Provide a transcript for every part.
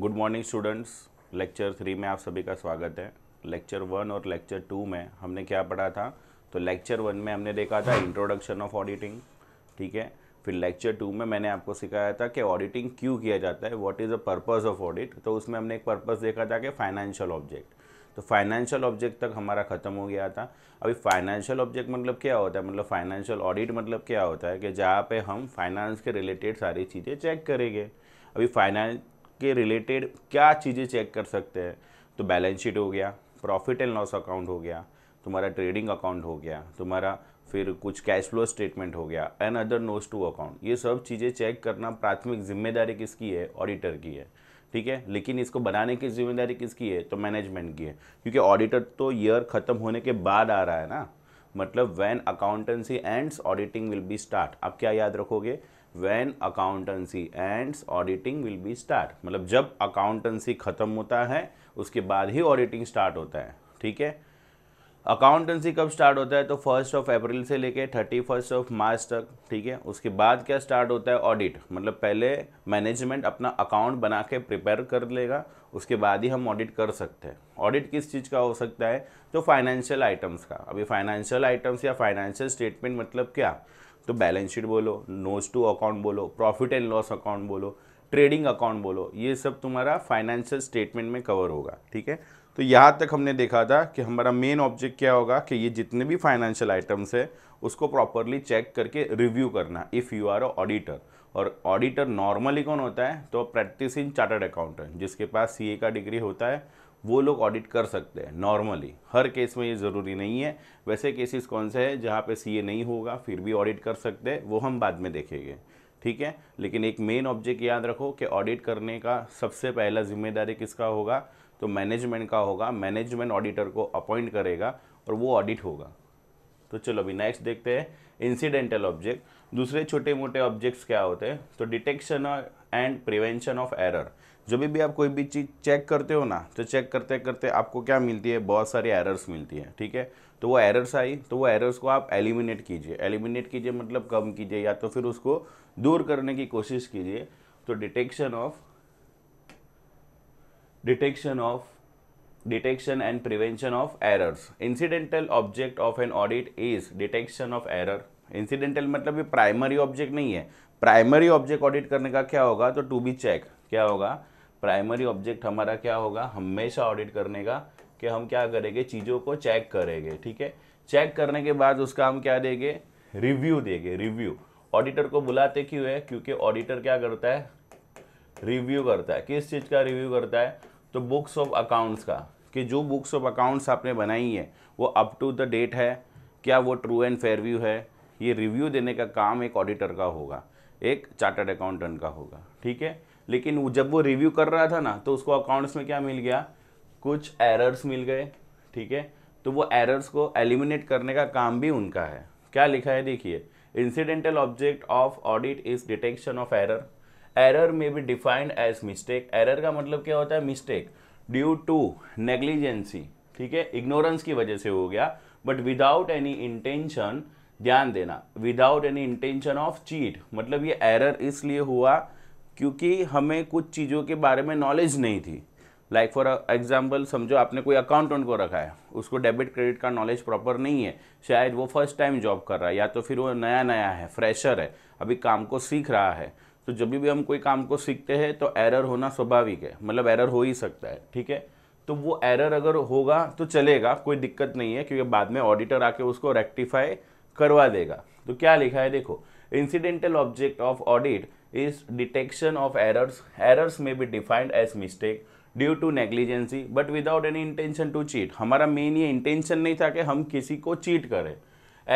Good morning students lecture three में आप सभी का स्वागत है लेक्चर वन और लेक्चर टू में हमने क्या पढ़ा था तो लेक्चर वन में हमने देखा था इंट्रोडक्शन ऑफ ऑडिटिंग ठीक है फिर लेक्चर टू में मैंने आपको सिखाया था कि ऑडिटिंग क्यों किया जाता है what is the purpose of audit तो उसमें हमने एक पर्पज़ देखा था कि फाइनेंशियल ऑब्जेक्ट तो फाइनेंशियल ऑब्जेक्ट तक हमारा ख़त्म हो गया था अभी फाइनेंशियल ऑब्जेक्ट मतलब क्या होता है मतलब फाइनेंशियल ऑडिट मतलब क्या होता है कि जहाँ पे हम फाइनेंस के रिलेटेड सारी चीज़ें चेक करेंगे अभी फाइनेंस के रिलेटेड क्या चीज़ें चेक कर सकते हैं तो बैलेंस शीट हो गया प्रॉफिट एंड लॉस अकाउंट हो गया तुम्हारा ट्रेडिंग अकाउंट हो गया तुम्हारा फिर कुछ कैश फ्लो स्टेटमेंट हो गया and other notes to account ये सब चीज़ें चेक करना प्राथमिक जिम्मेदारी किसकी है ऑडिटर की है ठीक है लेकिन इसको बनाने की जिम्मेदारी किसकी है तो मैनेजमेंट की है क्योंकि ऑडिटर तो ईयर ख़त्म होने के बाद आ रहा है ना मतलब when accountancy ends auditing will be start आप क्या याद रखोगे when accountancy ends auditing will be start मतलब जब अकाउंटेंसी ख़त्म होता है उसके बाद ही ऑडिटिंग स्टार्ट होता है ठीक है अकाउंटेंसी कब स्टार्ट होता है तो फर्स्ट ऑफ अप्रैल से लेके थर्टी फर्स्ट ऑफ मार्च तक ठीक है उसके बाद क्या स्टार्ट होता है ऑडिट मतलब पहले मैनेजमेंट अपना अकाउंट बना के प्रिपेयर कर लेगा उसके बाद ही हम ऑडिट कर सकते हैं ऑडिट किस चीज़ का हो सकता है तो फाइनेंशियल आइटम्स का अभी फाइनेंशियल आइटम्स या फाइनेंशियल स्टेटमेंट मतलब क्या तो बैलेंस शीट बोलो नोज टू अकाउंट बोलो प्रॉफिट एंड लॉस अकाउंट बोलो ट्रेडिंग अकाउंट बोलो ये सब तुम्हारा फाइनेंशियल स्टेटमेंट में कवर होगा ठीक है तो यहाँ तक हमने देखा था कि हमारा मेन ऑब्जेक्ट क्या होगा कि ये जितने भी फाइनेंशियल आइटम्स है उसको प्रॉपरली चेक करके रिव्यू करना if you are a auditor और ऑडिटर नॉर्मली कौन होता है तो प्रैक्टिस इन चार्टर्ड अकाउंटेंट जिसके पास सीए का डिग्री होता है वो लोग ऑडिट कर सकते हैं नॉर्मली हर केस में ये ज़रूरी नहीं है वैसे केसेस कौन से हैं जहाँ पे सीए नहीं होगा फिर भी ऑडिट कर सकते हैं वो हम बाद में देखेंगे ठीक है लेकिन एक मेन ऑब्जेक्ट याद रखो कि ऑडिट करने का सबसे पहला जिम्मेदारी किसका होगा तो मैनेजमेंट का होगा मैनेजमेंट ऑडिटर को अपॉइंट करेगा और वो ऑडिट होगा तो चलो अभी नेक्स्ट देखते हैं इंसिडेंटल ऑब्जेक्ट दूसरे छोटे मोटे ऑब्जेक्ट्स क्या होते हैं तो detection and prevention of error जब भी आप कोई भी चीज़ चेक करते हो ना तो चेक करते करते आपको क्या मिलती है बहुत सारी एरर्स मिलती है ठीक है तो वो एरर्स आई तो वो एरर्स को आप एलिमिनेट कीजिए एलिमिनेट कीजिए मतलब कम कीजिए या तो फिर उसको दूर करने की कोशिश कीजिए तो detection of detection of detection and prevention of errors incidental object of an audit is detection of error incidental मतलब ये प्राइमरी ऑब्जेक्ट नहीं है प्राइमरी ऑब्जेक्ट ऑडिट करने का क्या होगा तो टू बी चेक क्या होगा प्राइमरी ऑब्जेक्ट हमारा क्या होगा हमेशा ऑडिट करने का कि हम क्या करेंगे चीज़ों को चेक करेंगे ठीक है चेक करने के बाद उसका हम क्या देंगे रिव्यू देंगे रिव्यू ऑडिटर को बुलाते क्यों है क्योंकि ऑडिटर क्या करता है रिव्यू करता है किस चीज़ का रिव्यू करता है तो बुक्स ऑफ अकाउंट्स का कि जो बुक्स ऑफ अकाउंट्स आपने बनाई है वो अप टू द डेट है क्या वो ट्रू एंड फेयर व्यू है ये रिव्यू देने का काम एक ऑडिटर का होगा एक चार्टर्ड अकाउंटेंट का होगा ठीक है लेकिन जब वो रिव्यू कर रहा था ना तो उसको अकाउंट्स में क्या मिल गया कुछ एरर्स मिल गए ठीक है तो वो एरर्स को एलिमिनेट करने का काम भी उनका है क्या लिखा है देखिए incidental object of audit is detection of error error may be defined as mistake error का मतलब क्या होता है मिस्टेक ड्यू टू नेग्लिजेंसी ठीक है इग्नोरेंस की वजह से हो गया बट विदाउट एनी इंटेंशन ध्यान देना without any intention of cheat मतलब ये एरर इसलिए हुआ क्योंकि हमें कुछ चीज़ों के बारे में नॉलेज नहीं थी लाइक फॉर एग्जाम्पल समझो आपने कोई अकाउंटेंट को रखा है उसको डेबिट क्रेडिट का नॉलेज प्रॉपर नहीं है शायद वो फर्स्ट टाइम जॉब कर रहा है या तो फिर वो नया नया है फ्रेशर है अभी काम को सीख रहा है तो जब भी हम कोई काम को सीखते हैं तो एरर होना स्वाभाविक है मतलब एरर हो ही सकता है ठीक है तो वो एरर अगर होगा तो चलेगा कोई दिक्कत नहीं है क्योंकि बाद में ऑडिटर आके उसको रेक्टिफाई करवा देगा तो क्या लिखा है देखो incidental object of audit is detection of errors errors may be defined as mistake due to negligence but without any intention to cheat हमारा मेन ये इंटेंशन नहीं था कि हम किसी को चीट करें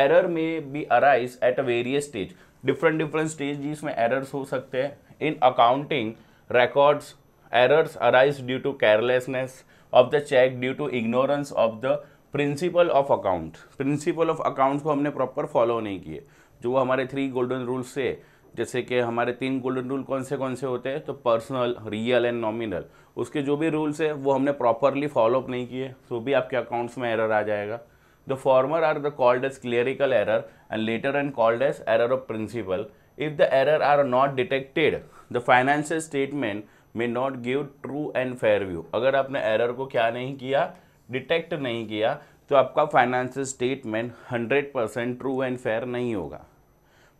error may be arise at a various stage different different stage जिसमें एरर्स हो सकते हैं in accounting records errors arise due to carelessness of the check due to ignorance of the principle of account principle of account को हमने proper follow नहीं किए जो हमारे थ्री गोल्डन रूल्स से जैसे कि हमारे तीन गोल्डन रूल कौन से कौन से होते हैं तो पर्सनल रियल एंड नॉमिनल उसके जो भी रूल्स है वो हमने प्रॉपरली फॉलोअप नहीं किए तो भी आपके अकाउंट्स में एरर आ जाएगा the former are the called as clerical error and latter and called as error of principle if the error are not detected the financial statement may not give true and fair view अगर आपने error को क्या नहीं किया detect नहीं किया तो आपका financial statement hundred percent true and fair नहीं होगा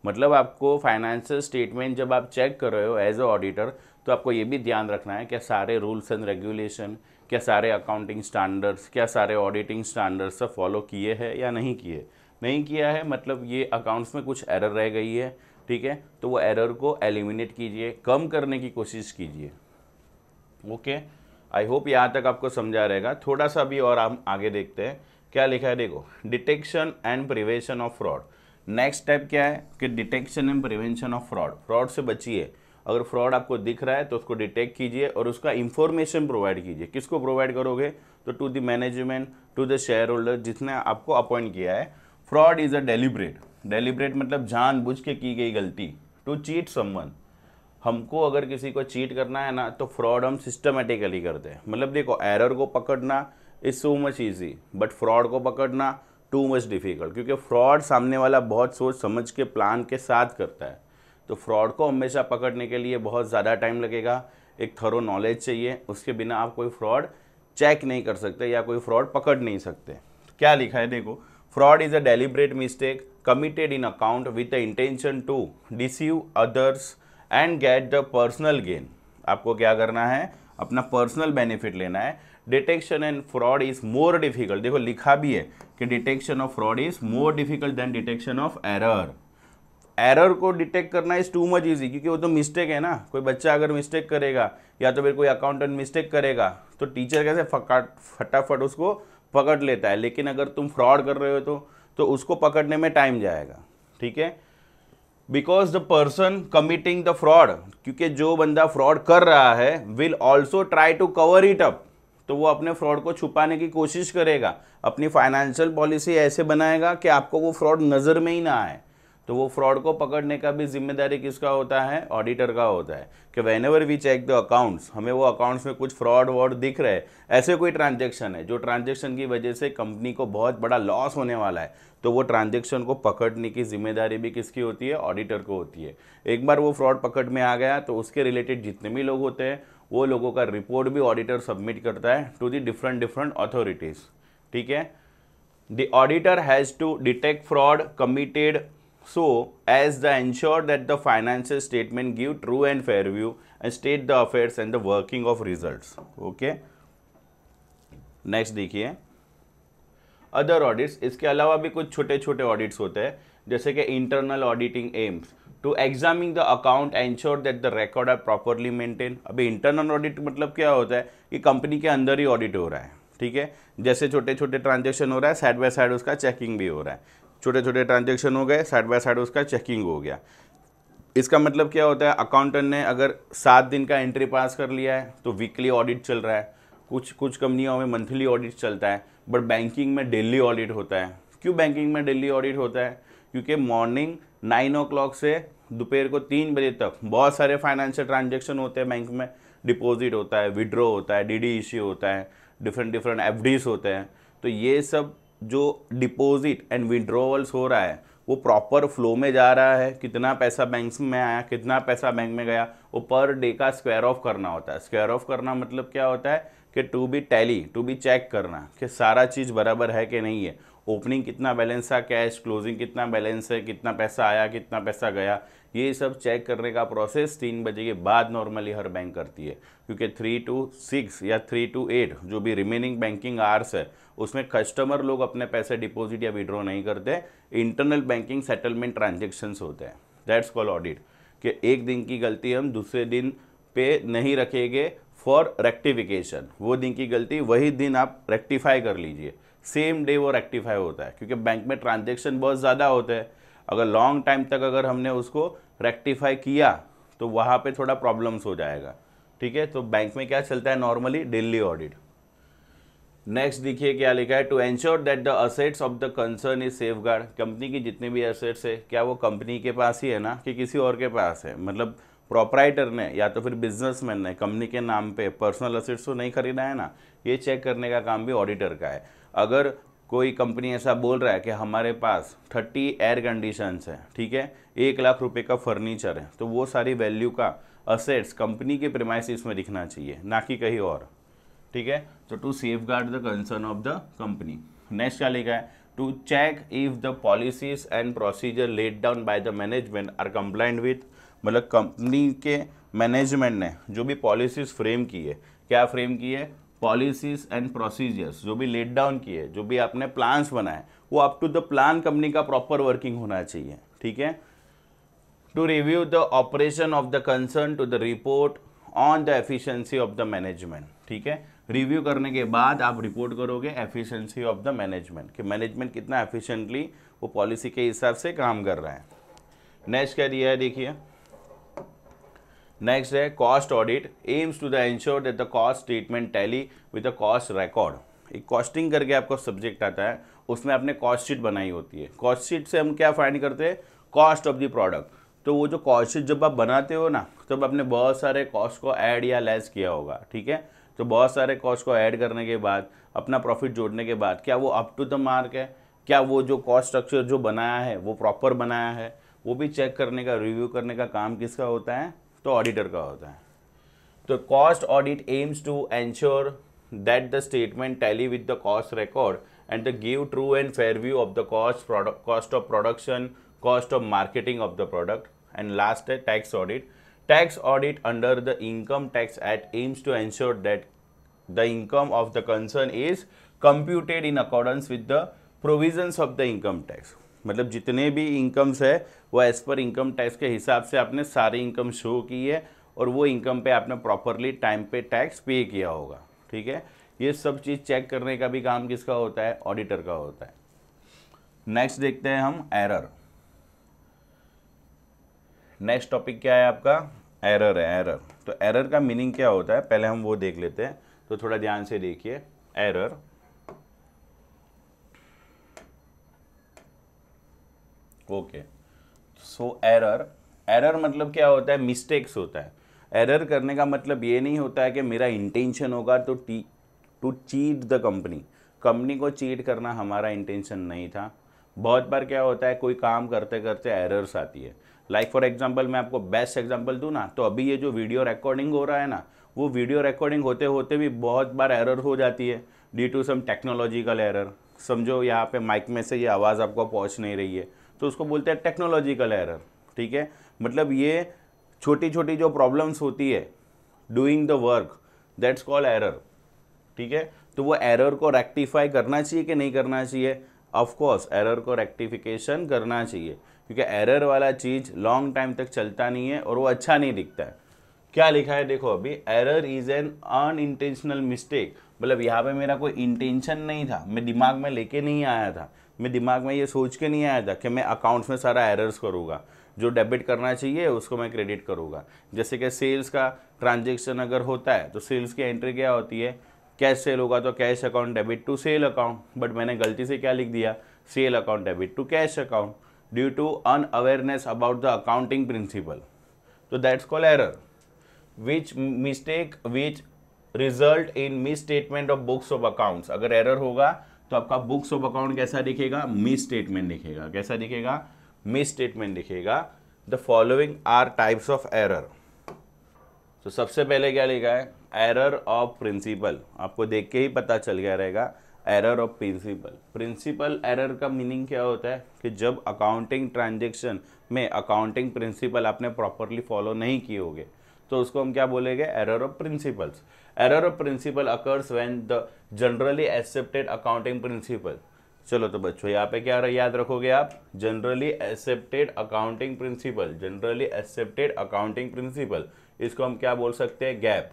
मतलब आपको फाइनेंशियल स्टेटमेंट जब आप चेक कर रहे हो एज ए ऑडिटर तो आपको ये भी ध्यान रखना है क्या सारे रूल्स एंड रेगुलेशन क्या सारे अकाउंटिंग स्टैंडर्ड्स क्या सारे ऑडिटिंग स्टैंडर्ड्स सब फॉलो किए हैं या नहीं किए नहीं किया है मतलब ये अकाउंट्स में कुछ एरर रह गई है ठीक है तो वो एरर को एलिमिनेट कीजिए कम करने की कोशिश कीजिए ओके आई होप यहाँ तक आपको समझा रहेगा थोड़ा सा भी और हम आगे देखते हैं क्या लिखा है देखो detection and prevention of fraud next step क्या है कि detection and prevention of fraud fraud से बचिए अगर फ्रॉड आपको दिख रहा है तो उसको डिटेक्ट कीजिए और उसका इन्फॉर्मेशन प्रोवाइड कीजिए किसको प्रोवाइड करोगे तो to the management to the shareholder जिसने आपको अपॉइंट किया है fraud is a deliberate deliberate मतलब बुझ के की गई गलती टू चीट समवन हमको अगर किसी को चीट करना है ना तो फ्रॉड हम सिस्टमेटिकली करते हैं मतलब देखो एरर को पकड़ना is so much easy but fraud को पकड़ना टू मच डिफ़िकल्ट क्योंकि फ्रॉड सामने वाला बहुत सोच समझ के प्लान के साथ करता है तो फ्रॉड को हमेशा पकड़ने के लिए बहुत ज़्यादा टाइम लगेगा एक थरो नॉलेज चाहिए उसके बिना आप कोई फ्रॉड चेक नहीं कर सकते या कोई फ्रॉड पकड़ नहीं सकते क्या लिखा है देखो fraud is a deliberate mistake committed in account with the intention to deceive others and get the personal gain आपको क्या करना है अपना पर्सनल बेनिफिट लेना है detection and fraud is more difficult देखो लिखा भी है कि detection of fraud is more difficult than detection of error error को डिटेक्ट करना इज टू मच इजी क्योंकि वो तो मिस्टेक है ना कोई बच्चा अगर मिस्टेक करेगा या तो फिर कोई अकाउंटेंट मिस्टेक करेगा तो टीचर कैसे फटाफट उसको पकड़ लेता है लेकिन अगर तुम फ्रॉड कर रहे हो तो तो उसको पकड़ने में टाइम जाएगा ठीक है because the person committing the fraud क्योंकि जो बंदा फ्रॉड कर रहा है will also try to cover it up तो वो अपने फ्रॉड को छुपाने की कोशिश करेगा अपनी फाइनेंशियल पॉलिसी ऐसे बनाएगा कि आपको वो फ्रॉड नज़र में ही ना आए तो वो फ्रॉड को पकड़ने का भी जिम्मेदारी किसका होता है ऑडिटर का होता है कि whenever we check the accounts हमें वो अकाउंट्स में कुछ फ्रॉड वॉड दिख रहे ऐसे कोई ट्रांजेक्शन है जो ट्रांजेक्शन की वजह से कंपनी को बहुत बड़ा लॉस होने वाला है तो वो ट्रांजेक्शन को पकड़ने की जिम्मेदारी भी किसकी होती है ऑडिटर को होती है एक बार वो फ्रॉड पकड़ में आ गया तो उसके रिलेटेड जितने भी लोग होते हैं वो लोगों का रिपोर्ट भी ऑडिटर सबमिट करता है to the different different authorities ठीक है the auditor has to detect fraud committed so as the ensure that the financial statement give true and fair view and state the affairs and the working of result okay next देखिए other audits इसके अलावा भी कुछ छोटे छोटे audits होते हैं जैसे कि internal auditing aims to examine the account ensure that the record are properly maintain अभी इंटरनल ऑडिट मतलब क्या होता है कि कंपनी के अंदर ही ऑडिट हो रहा है ठीक है जैसे छोटे छोटे ट्रांजेक्शन हो रहा है साइड बाय साइड उसका चेकिंग भी हो रहा है छोटे छोटे ट्रांजेक्शन हो गए साइड बाय साइड उसका चेकिंग हो गया इसका मतलब क्या होता है अकाउंटेंट ने अगर सात दिन का एंट्री पास कर लिया है तो वीकली ऑडिट चल रहा है कुछ कुछ कंपनियों में मंथली ऑडिट चलता है बट बैंकिंग में डेली ऑडिट होता है क्यों बैंकिंग में डेली ऑडिट होता है क्योंकि मॉर्निंग नाइन ओ से दोपहर को तीन बजे तक बहुत सारे फाइनेंशियल ट्रांजेक्शन होते हैं बैंक में डिपॉजिट होता है विड्रॉ होता है डी इश्यू होता है डिफरेंट डिफरेंट एफ होते हैं तो ये सब जो डिपॉजिट एंड विड्रोवल्स हो रहा है वो प्रॉपर फ्लो में जा रहा है कितना पैसा बैंक में आया कितना पैसा बैंक में गया वो पर डे का स्क्वायर ऑफ करना होता है स्क्वायर ऑफ करना मतलब क्या होता है कि to be tally to be check करना कि सारा चीज़ बराबर है कि नहीं है ओपनिंग कितना बैलेंस था कैश क्लोजिंग कितना बैलेंस है कितना पैसा आया कितना पैसा गया ये सब चेक करने का प्रोसेस तीन बजे के बाद नॉर्मली हर बैंक करती है क्योंकि थ्री टू सिक्स या थ्री टू एट जो भी रिमेनिंग बैंकिंग आर्स है उसमें कस्टमर लोग अपने पैसे डिपॉजिट या विड्रॉ नहीं करते इंटरनल बैंकिंग सेटलमेंट ट्रांजेक्शन्स होते हैं दैट्स कॉल ऑडिट कि एक दिन की गलती हम दूसरे दिन पे नहीं रखेंगे फॉर रेक्टिफिकेशन वो दिन की गलती वही दिन आप रेक्टिफाई कर लीजिए सेम डे वो रेक्टिफाई होता है क्योंकि बैंक में ट्रांजेक्शन बहुत ज़्यादा होते हैं अगर लॉन्ग टाइम तक अगर हमने उसको रेक्टिफाई किया तो वहाँ पे थोड़ा प्रॉब्लम्स हो जाएगा ठीक है तो बैंक में क्या चलता है नॉर्मली डेली ऑडिट नेक्स्ट देखिए क्या लिखा है to ensure that the assets of the concern is safeguard company की जितने भी असेट्स है क्या वो कंपनी के पास ही है ना कि किसी और के पास है मतलब प्रोपराइटर ने या तो फिर बिजनेसमैन ने कंपनी के नाम पे पर्सनल असेट्स तो नहीं खरीदा है ना ये चेक करने का काम भी ऑडिटर का है अगर कोई कंपनी ऐसा बोल रहा है कि हमारे पास थर्टी एयर कंडीशंस है ठीक है एक लाख रुपए का फर्नीचर है तो वो सारी वैल्यू का असेट्स कंपनी के प्रेमाइसिस में दिखना चाहिए ना कि कहीं और ठीक है तो to safeguard the concern of the company next क्या लिखा है to check if the policies and procedure let down by the management are compliant with मतलब कंपनी के मैनेजमेंट ने जो भी पॉलिसीज फ्रेम की है क्या फ्रेम की है पॉलिसीज एंड प्रोसीजर्स जो भी लेट डाउन किए जो भी आपने प्लान्स बनाए वो up to the plan company का प्रॉपर वर्किंग होना चाहिए ठीक है to review the operation of the concern to the report on the efficiency of the management ठीक है रिव्यू करने के बाद आप रिपोर्ट करोगे एफिशिएंसी ऑफ द मैनेजमेंट कि मैनेजमेंट कितना एफिशिएंटली वो पॉलिसी के हिसाब से काम कर रहा है नेक्स्ट क्या दिया है देखिए नेक्स्ट है cost audit aims to the insure that the cost statement tally with the cost record एक कॉस्टिंग करके आपका सब्जेक्ट आता है उसमें आपने कॉस्ट शीट बनाई होती है कॉस्ट शीट से हम क्या फाइंड करते हैं कॉस्ट ऑफ द प्रोडक्ट तो वो जो कॉस्ट शीट जब आप बनाते हो ना तब आपने बहुत सारे कॉस्ट को ऐड या लेस किया होगा ठीक है तो बहुत सारे कॉस्ट को ऐड करने के बाद अपना प्रॉफिट जोड़ने के बाद क्या वो अप टू द मार्क है क्या वो जो कॉस्ट स्ट्रक्चर जो बनाया है वो प्रॉपर बनाया है वो भी चेक करने का रिव्यू करने का काम किसका होता है तो ऑडिटर का होता है तो cost audit aims to ensure that the statement tally with the cost record and the give true and fair view of the cost cost of production cost of marketing of the product and last है tax audit tax audit under the income tax act aims to ensure that the income of the concern is computed in accordance with the provisions of the income tax मतलब जितने भी incomes है वो as per income tax के हिसाब से आपने सारी इनकम शो की है और वो इनकम पे आपने प्रॉपरली टाइम पे टैक्स पे किया होगा ठीक है ये सब चीज़ चेक करने का भी काम किसका होता है ऑडिटर का होता है नेक्स्ट देखते हैं हम एरर नेक्स्ट टॉपिक क्या है आपका एरर है एरर तो एरर का मीनिंग क्या होता है पहले हम वो देख लेते हैं तो थोड़ा ध्यान से देखिए error okay so error error मतलब क्या होता है मिस्टेक्स होता है एरर करने का मतलब ये नहीं होता है कि मेरा इंटेंशन होगा तो टी to cheat the company company को चीट करना हमारा इंटेंशन नहीं था बहुत बार क्या होता है कोई काम करते करते एरर्स आती है लाइक फॉर एग्जांपल मैं आपको बेस्ट एग्जांपल दूँ ना तो अभी ये जो वीडियो रिकॉर्डिंग हो रहा है ना वो वीडियो रिकॉर्डिंग होते होते भी बहुत बार एरर हो जाती है due to some technological error समझो यहाँ पे माइक में से ये आवाज़ आपको पहुँच नहीं रही है तो उसको बोलते हैं टेक्नोलॉजिकल एरर ठीक है मतलब ये छोटी छोटी जो प्रॉब्लम्स होती है doing the work that's call error ठीक है तो वो एरर को रेक्टिफाई करना चाहिए कि नहीं करना चाहिए ऑफकोर्स एरर को रेक्टिफिकेशन करना चाहिए क्योंकि एरर वाला चीज़ लॉन्ग टाइम तक चलता नहीं है और वो अच्छा नहीं दिखता है क्या लिखा है देखो अभी error is an unintentional mistake मतलब यहाँ पे मेरा कोई इंटेंशन नहीं था मैं दिमाग में लेके नहीं आया था मैं दिमाग में ये सोच के नहीं आया था कि मैं अकाउंट्स में सारा एरर्स करूँगा जो डेबिट करना चाहिए उसको मैं क्रेडिट करूँगा जैसे कि सेल्स का ट्रांजेक्शन अगर होता है तो सेल्स की एंट्री क्या होती है कैश सेल होगा तो cash account debit to sale account but मैंने गलती से क्या लिख दिया sale account debit to cash account due to unawareness about the accounting principle तो that's call error which mistake which result in misstatement of books of accounts अगर error होगा तो आपका बुक्स ऑफ अकाउंट कैसा दिखेगा misstatement दिखेगा कैसा दिखेगा मी स्टेटमेंट दिखेगा the following are types of error तो सबसे पहले क्या लिखा है एरर ऑफ प्रिंसिपल आपको देख के ही पता चल गया रहेगा error of principle principle error का मीनिंग क्या होता है कि जब अकाउंटिंग ट्रांजेक्शन में अकाउंटिंग प्रिंसिपल आपने प्रॉपरली फॉलो नहीं किए होंगे तो उसको हम क्या बोलेंगे error of principles error of principle occurs when the generally accepted accounting principle चलो तो बच्चों यहाँ पे क्या याद रखोगे आप generally accepted accounting principle generally accepted accounting principle इसको हम क्या बोल सकते हैं GAAP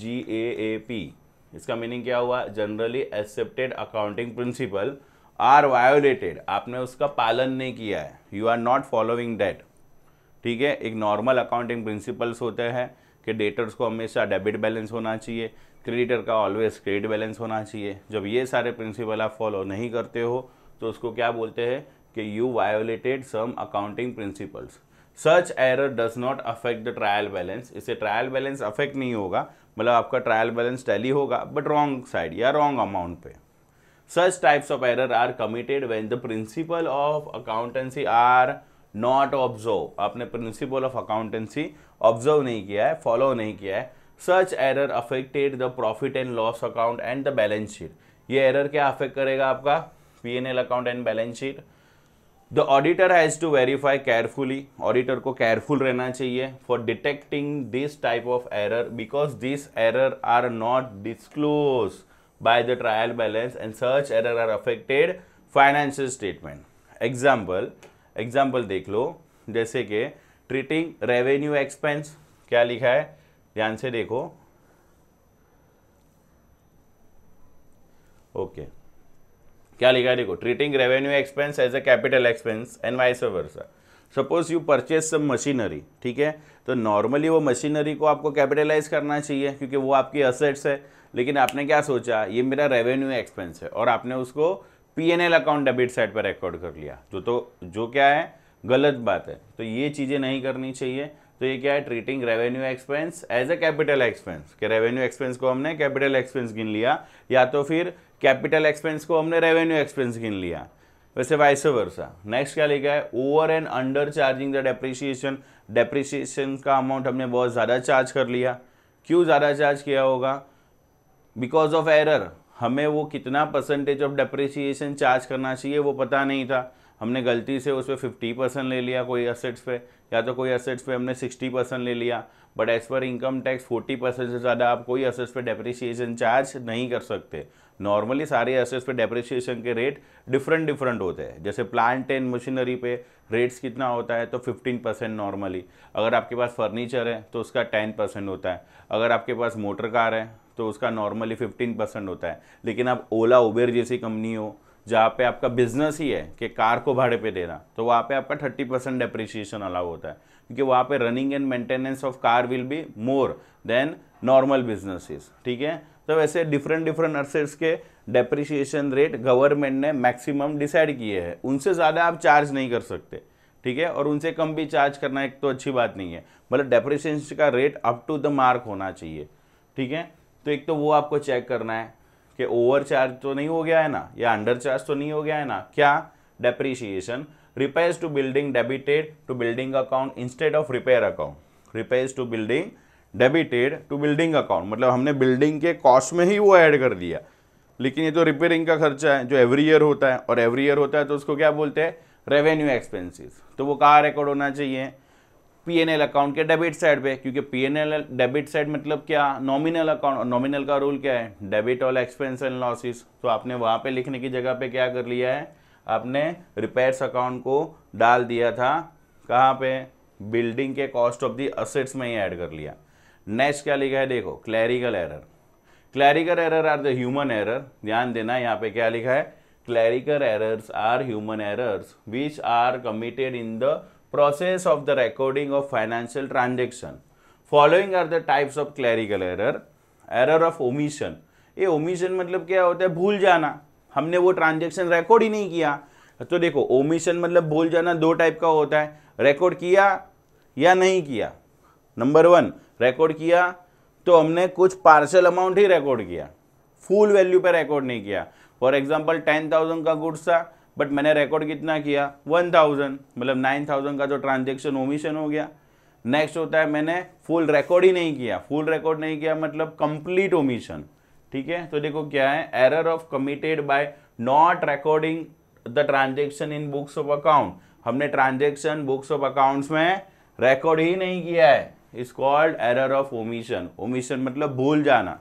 ji A A P इसका मीनिंग क्या हुआ generally accepted accounting principle are violated आपने उसका पालन नहीं किया है you are not following that ठीक है एक नॉर्मल अकाउंटिंग प्रिंसिपल्स होते हैं कि डेटर्स को हमेशा डेबिट बैलेंस होना चाहिए क्रेडिटर का ऑलवेज क्रेडिट बैलेंस होना चाहिए जब ये सारे प्रिंसिपल आप फॉलो नहीं करते हो तो उसको क्या बोलते हैं कि you violated some accounting principles such error does not affect the trial balance इससे ट्रायल बैलेंस अफेक्ट नहीं होगा मतलब आपका ट्रायल बैलेंस टैली होगा बट रॉन्ग साइड या रॉन्ग अमाउंट पे such types of error are committed when the principle of accountancy are not observe आपने principle of accountancy observe नहीं किया है फॉलो नहीं किया है सर्च error affected the profit and loss account and the balance sheet ये एरर क्या अफेक्ट करेगा आपका P N L account and balance sheet the auditor has to verify carefully auditor को केयरफुल रहना चाहिए for detecting this type of error because this error are not disclose by the trial balance and सर्च error are affected financial statement example example देख लो जैसे कि treating revenue expense क्या लिखा है ध्यान से देखो ओके okay. क्या लिखा है देखो treating revenue expense as a capital expense and vice versa suppose you purchase some machinery ठीक है तो नॉर्मली वो मशीनरी को आपको कैपिटलाइज करना चाहिए क्योंकि वो आपकी असेट्स है लेकिन आपने क्या सोचा ये मेरा रेवेन्यू एक्सपेंस है और आपने उसको P N L account debit side पर रिकॉर्ड कर लिया जो तो जो क्या है गलत बात है तो ये चीज़ें नहीं करनी चाहिए तो ये क्या है treating revenue expense as a capital expense कि रेवेन्यू एक्सपेंस को हमने कैपिटल एक्सपेंस गिन लिया या तो फिर कैपिटल एक्सपेंस को हमने रेवेन्यू एक्सपेंस गिन लिया वैसे वाइस वर्षा नेक्स्ट क्या लिखा है over and under charging the depreciation depreciation का अमाउंट हमने बहुत ज़्यादा चार्ज कर लिया क्यों ज़्यादा चार्ज किया होगा बिकॉज ऑफ एरर हमें वो कितना परसेंटेज ऑफ डेप्रिसिएशन चार्ज करना चाहिए वो पता नहीं था हमने गलती से उस पर फिफ्टी परसेंट ले लिया कोई असेट्स पे या तो कोई असेट्स पे हमने सिक्सटी परसेंट ले लिया but as per income tax forty percent से ज़्यादा आप कोई असेट्स पे डेप्रिसिएशन चार्ज नहीं कर सकते नॉर्मली सारे असेट्स पे डेप्रिसिएशन के रेट डिफरेंट डिफरेंट होते हैं जैसे प्लांट एंड मशीनरी पे रेट्स कितना होता है तो 15 परसेंट नॉर्मली अगर आपके पास फर्नीचर है तो उसका 10 परसेंट होता है अगर आपके पास मोटर कार है तो उसका नॉर्मली 15 परसेंट होता है लेकिन आप ओला उबेर जैसी कंपनी हो जहाँ पे आपका बिजनेस ही है कि कार को भाड़े पे देना तो वहाँ पे आपका थर्टी परसेंट डेप्रिसिएशन अलाउ होता है क्योंकि वहाँ पे running and maintenance of car will be more than normal businesses ठीक है तो वैसे डिफरेंट डिफरेंट असेट्स के डेप्रिसिएशन रेट गवर्नमेंट ने मैक्सिमम डिसाइड किए हैं उनसे ज़्यादा आप चार्ज नहीं कर सकते ठीक है और उनसे कम भी चार्ज करना एक तो अच्छी बात नहीं है मतलब डेप्रिशिएशन का rate up to the mark होना चाहिए ठीक है तो एक तो वो आपको चेक करना है कि ओवर चार्ज तो नहीं हो गया है ना या अंडर चार्ज तो नहीं हो गया है ना क्या depreciation repair to building debited to building account instead of repair account repair to building debited to building account मतलब हमने बिल्डिंग के कॉस्ट में ही वो ऐड कर दिया लेकिन ये तो रिपेयरिंग का खर्चा है जो एवरी ईयर होता है और एवरी ईयर होता है तो उसको क्या बोलते हैं रेवेन्यू एक्सपेंसिस तो वो कहाँ रिकॉर्ड होना चाहिए पीएनएल अकाउंट के डेबिट साइड पे क्योंकि पीएनएल डेबिट साइड मतलब क्या नॉमिनल अकाउंट और नॉमिनल का रूल क्या है debit all expense and losses तो आपने वहां पे लिखने की जगह पे क्या कर लिया है आपने रिपेयर्स अकाउंट को डाल दिया था कहाँ पे बिल्डिंग के कॉस्ट ऑफ दी असेट्स में ही ऐड कर लिया नेक्स्ट क्या लिखा है देखो clerical error clerical error are the human error ध्यान देना यहाँ पे क्या लिखा है clerical errors are human errors which are committed in the process of the recording of financial transaction following are the types of clerical error error of omission ये omission मतलब क्या होता है भूल जाना हमने वो ट्रांजेक्शन रिकॉर्ड ही नहीं किया तो देखो ओमिशन मतलब भूल जाना दो टाइप का होता है रिकॉर्ड किया या नहीं किया नंबर वन रिकॉर्ड किया तो हमने कुछ पार्शल अमाउंट ही रिकॉर्ड किया फुल वैल्यू पे रिकॉर्ड नहीं किया फॉर एग्जांपल टेन थाउजेंड का गुड्स था बट मैंने रिकॉर्ड कितना किया वन थाउजेंड मतलब नाइन थाउजेंड का जो ट्रांजेक्शन ओमिशन हो गया नेक्स्ट होता है मैंने फुल रिकॉर्ड ही नहीं किया फुल रिकॉर्ड नहीं किया मतलब कंप्लीट ओमिशन ठीक है तो देखो क्या है error of committed by not recording the transaction in books of account हमने ट्रांजेक्शन बुक्स ऑफ अकाउंट्स में रिकॉर्ड ही नहीं किया है is called error of omission omission मतलब भूल जाना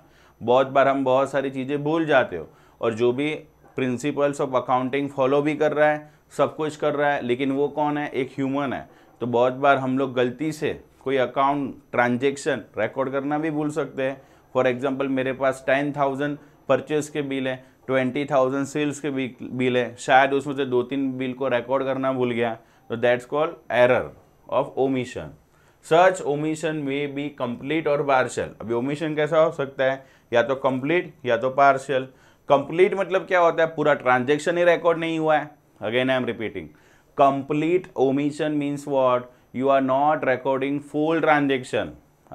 बहुत बार हम बहुत सारी चीज़ें भूल जाते हो और जो भी प्रिंसिपल्स ऑफ अकाउंटिंग फॉलो भी कर रहा है सब कुछ कर रहा है लेकिन वो कौन है एक ह्यूमन है तो बहुत बार हम लोग गलती से कोई अकाउंट ट्रांजेक्शन रिकॉर्ड करना भी भूल सकते हैं फॉर एग्जाम्पल मेरे पास टेन थाउजेंड परचेज के बिल हैं ट्वेंटी थाउजेंड सेल्स के बिल हैं शायद उसमें से दो तीन बिल को रिकॉर्ड करना भूल गया तो that's call error of omission such omission may be complete और पार्शल अभी ओमिशन कैसा हो सकता है या तो कंप्लीट या तो पार्शल कंप्लीट मतलब क्या होता है पूरा ट्रांजेक्शन ही रिकॉर्ड नहीं हुआ है again I am repeating complete omission means what you are not recording full transaction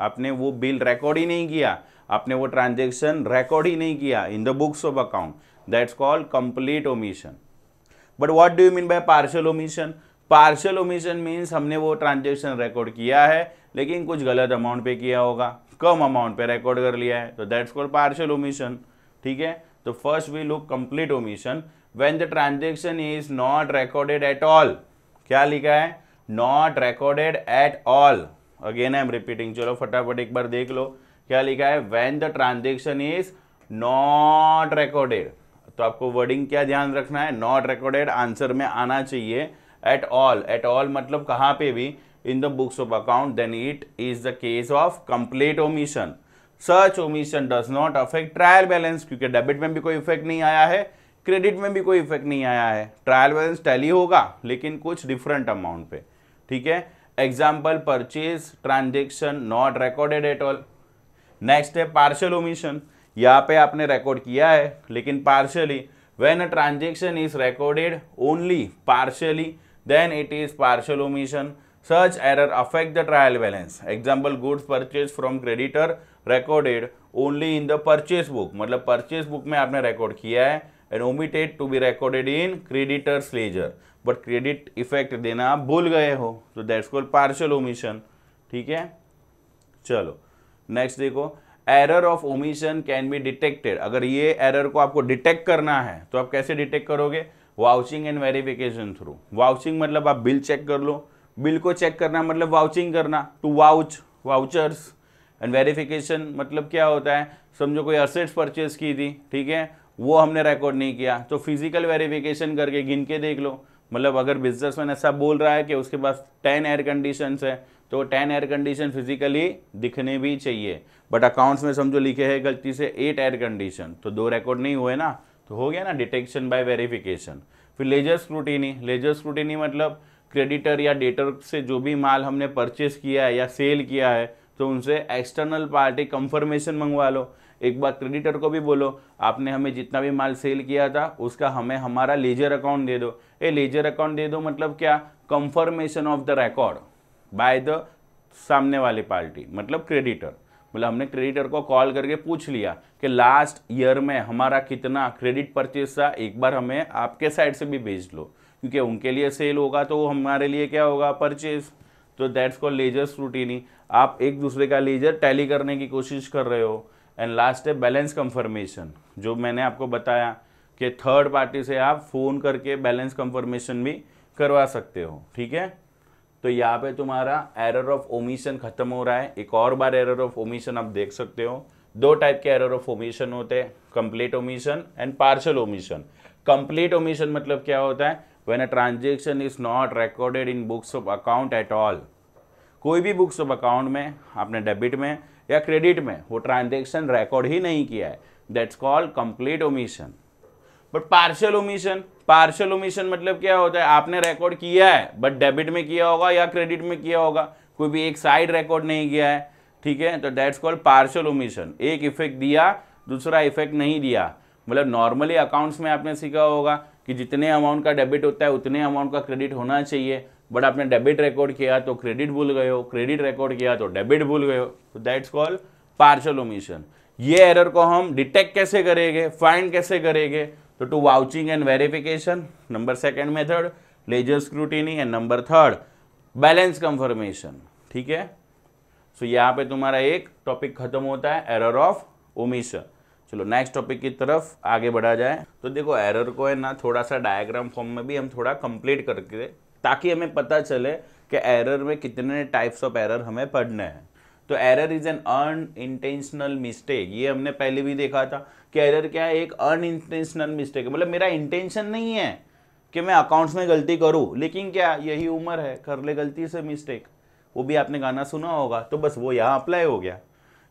आपने वो बिल रिकॉर्ड ही नहीं किया आपने वो ट्रांजेक्शन रिकॉर्ड ही नहीं किया in the books of account that's called complete omission but what do you mean by partial omission partial omission means हमने वो ट्रांजेक्शन रिकॉर्ड किया है लेकिन कुछ गलत अमाउंट पे किया होगा कम अमाउंट पे रिकॉर्ड कर लिया है तो दैट्स कॉल्ड पार्शल ओमिशन ठीक है तो first we look complete omission when the transaction is not recorded at all क्या लिखा है not recorded at all again I am repeating चलो फटाफट एक बार देख लो क्या लिखा है when the transaction is not recorded तो आपको वर्डिंग क्या ध्यान रखना है नॉट रिकॉर्डेड आंसर में आना चाहिए एट ऑल एट ऑल मतलब कहाँ पे भी in the books of account then it is the case of complete omission सर्च omission does not affect trial balance क्योंकि डेबिट में भी कोई इफेक्ट नहीं आया है क्रेडिट में भी कोई इफेक्ट नहीं आया है ट्रायल बैलेंस टैली होगा लेकिन कुछ डिफरेंट अमाउंट पे ठीक है example purchase transaction not recorded at all next है पार्शल ओमिशन यहाँ पे आपने रिकॉर्ड किया है लेकिन partially when a transaction is recorded only partially then it is partial omission सर्च error affect the trial balance example goods purchase from creditor recorded only in the purchase book मतलब purchase book में आपने record किया है and omitted to be recorded in creditors ledger but credit effect देना आप भूल गए हो तो दैट्स कॉल पार्शल ओमिशन ठीक है चलो नेक्स्ट देखो error of omission can be detected अगर ये एरर को आपको डिटेक्ट करना है तो आप कैसे डिटेक्ट करोगे vouching and verification through vouching मतलब आप बिल चेक कर लो बिल को चेक करना मतलब वाउचिंग करना to vouch vouchers and verification मतलब क्या होता है समझो कोई असेट्स परचेज की थी ठीक है वो हमने रिकॉर्ड नहीं किया तो फिजिकल वेरिफिकेशन करके गिन के देख लो मतलब अगर बिजनेसमैन ऐसा बोल रहा है कि उसके पास टेन एयर कंडीशन है तो टेन एयर कंडीशन फिजिकली दिखने भी चाहिए बट अकाउंट्स में समझो लिखे है गलती से एट एयर कंडीशन तो दो रिकॉर्ड नहीं हुए ना तो हो गया ना डिटेक्शन बाय वेरिफिकेशन फिर लेजर स्क्रूटिनी लेजर स्क्रूटिनी मतलब क्रेडिटर या डेटर से जो भी माल हमने परचेस किया है या सेल किया है तो उनसे एक्सटर्नल पार्टी कंफर्मेशन मंगवा लो एक बार क्रेडिटर को भी बोलो आपने हमें जितना भी माल सेल किया था उसका हमें हमारा लेजर अकाउंट दे दो ये लेजर अकाउंट दे दो मतलब क्या confirmation of the record by the सामने वाली पार्टी मतलब क्रेडिटर मतलब हमने क्रेडिटर को कॉल करके पूछ लिया कि लास्ट ईयर में हमारा कितना क्रेडिट परचेज था एक बार हमें आपके साइड से भी भेज लो क्योंकि उनके लिए सेल होगा तो हमारे लिए क्या होगा परचेज़ तो दैट्स कॉल लेजर स्क्रूटिनी आप एक दूसरे का लेजर टैली करने की कोशिश कर रहे हो एंड लास्ट है बैलेंस कंफर्मेशन जो मैंने आपको बताया कि थर्ड पार्टी से आप फ़ोन करके बैलेंस कंफर्मेशन भी करवा सकते हो ठीक है तो यहाँ पे तुम्हारा एरर ऑफ ओमिशन खत्म हो रहा है एक और बार एरर ऑफ ओमिशन आप देख सकते हो दो टाइप के एरर ऑफ ओमिशन होते हैं complete omission and partial omission complete omission मतलब क्या होता है when a transaction is not recorded in books of account at all कोई भी बुक्स ऑफ अकाउंट में आपने डेबिट में या क्रेडिट में वो ट्रांजेक्शन रिकॉर्ड ही नहीं किया है that's called complete omission but partial omission partial omission मतलब क्या होता है आपने रिकॉर्ड किया है बट डेबिट में किया होगा या क्रेडिट में किया होगा कोई भी एक साइड रिकॉर्ड नहीं किया है ठीक है तो दैट्स कॉल्ड पार्शियल ओमिशन एक इफेक्ट दिया दूसरा इफेक्ट नहीं दिया मतलब नॉर्मली अकाउंट्स में आपने सीखा होगा कि जितने अमाउंट का डेबिट होता है उतने अमाउंट का क्रेडिट होना चाहिए बट आपने डेबिट रिकॉर्ड किया तो क्रेडिट भूल गए हो क्रेडिट रिकॉर्ड किया तो डेबिट भूल गए हो तो दैट्स कॉल्ड पार्शल ओमिशन ये एरर को हम डिटेक्ट कैसे करेंगे फाइंड कैसे करेंगे तो to vouching and verification number second method ledger scrutiny and number third balance confirmation ठीक है सो so, यहाँ पे तुम्हारा एक टॉपिक खत्म होता है एरर ऑफ ओमिशन चलो नेक्स्ट टॉपिक की तरफ आगे बढ़ा जाए तो देखो एरर को है ना थोड़ा सा डायग्राम फॉर्म में भी हम थोड़ा कंप्लीट करके ताकि हमें पता चले कि एरर में कितने टाइप्स ऑफ एरर हमें पढ़ने हैं तो error is an unintentional mistake ये हमने पहले भी देखा था कि एरर क्या है एक अन इंटेंशनल मिस्टेक मतलब मेरा इंटेंशन नहीं है कि मैं अकाउंट्स में गलती करूँ लेकिन क्या यही उम्र है कर ले गलती से मिस्टेक वो भी आपने गाना सुना होगा तो बस वो यहाँ अप्लाई हो गया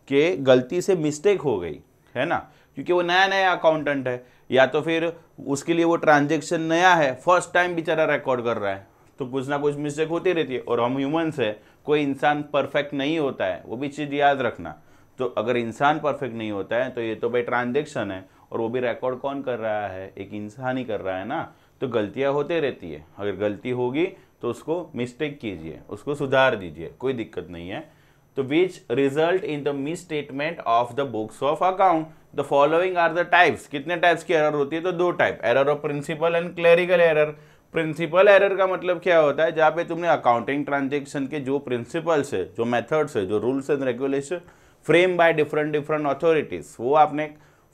कि गलती से मिस्टेक हो गई है ना क्योंकि वो नया नया अकाउंटेंट है या तो फिर उसके लिए वो ट्रांजेक्शन नया है फर्स्ट टाइम बेचारा रिकॉर्ड कर रहा है तो कुछ ना कुछ मिस्टेक होती रहती है और हम ह्यूमंस है कोई इंसान परफेक्ट नहीं होता है वो भी चीज़ याद रखना तो अगर इंसान परफेक्ट नहीं होता है तो ये तो भाई ट्रांजेक्शन है और वो भी रिकॉर्ड कौन कर रहा है एक इंसान ही कर रहा है ना तो गलतियाँ होते रहती है अगर गलती होगी तो उसको मिस्टेक कीजिए उसको सुधार दीजिए कोई दिक्कत नहीं है तो which result in the misstatement of the books of account the following are the types कितने टाइप्स की एरर होती है तो दो type error of principle and clerical error principle error का मतलब क्या होता है जहाँ पे तुमने अकाउंटिंग ट्रांजेक्शन के जो प्रिंसिपल्स है जो मेथड्स है जो rules and regulation frame by different different authorities वो आपने